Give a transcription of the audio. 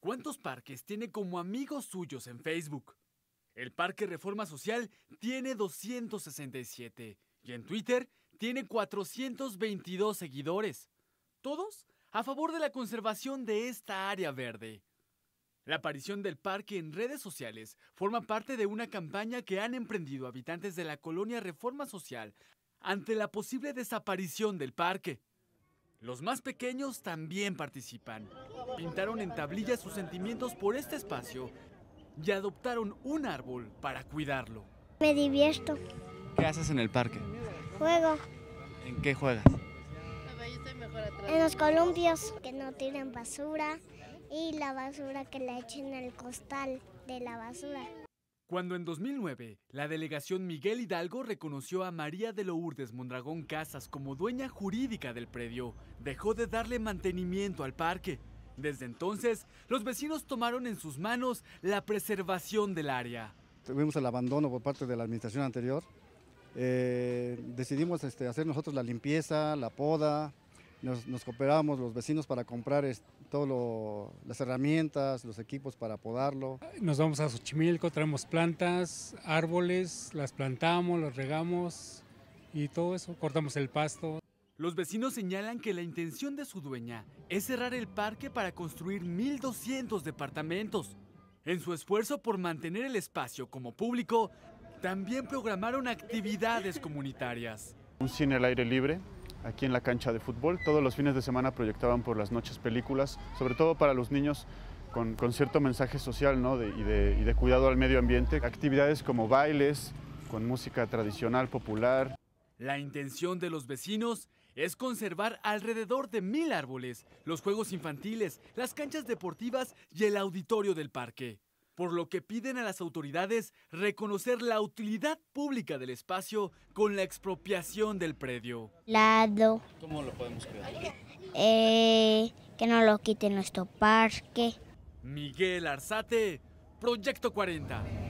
¿Cuántos parques tiene como amigos suyos en Facebook? El Parque Reforma Social tiene 267 y en Twitter tiene 422 seguidores. Todos a favor de la conservación de esta área verde. La aparición del parque en redes sociales forma parte de una campaña que han emprendido habitantes de la colonia Reforma Social ante la posible desaparición del parque. Los más pequeños también participan. Pintaron en tablillas sus sentimientos por este espacio y adoptaron un árbol para cuidarlo. Me divierto. ¿Qué haces en el parque? Juego. ¿En qué juegas? En los columpios, que no tiren basura y la basura que la echen al costal de la basura. Cuando en 2009 la delegación Miguel Hidalgo reconoció a María de Lourdes Mondragón Casas como dueña jurídica del predio, dejó de darle mantenimiento al parque. Desde entonces, los vecinos tomaron en sus manos la preservación del área. Tuvimos el abandono por parte de la administración anterior. Eh, decidimos este, hacer nosotros la limpieza, la poda, nos, nos cooperamos los vecinos para comprar todas las herramientas, los equipos para podarlo. Nos vamos a Xochimilco, traemos plantas, árboles, las plantamos, las regamos y todo eso, cortamos el pasto. Los vecinos señalan que la intención de su dueña es cerrar el parque para construir 1.200 departamentos. En su esfuerzo por mantener el espacio como público, también programaron actividades comunitarias. Un cine al aire libre, aquí en la cancha de fútbol. Todos los fines de semana proyectaban por las noches películas, sobre todo para los niños con, cierto mensaje social y de cuidado al medio ambiente. Actividades como bailes, con música tradicional popular. La intención de los vecinos es conservar alrededor de mil árboles, los juegos infantiles, las canchas deportivas y el auditorio del parque por lo que piden a las autoridades reconocer la utilidad pública del espacio con la expropiación del predio. Lado. ¿Cómo lo podemos cuidar? Eh, que no lo quite nuestro parque. Miguel Arzate, Proyecto 40.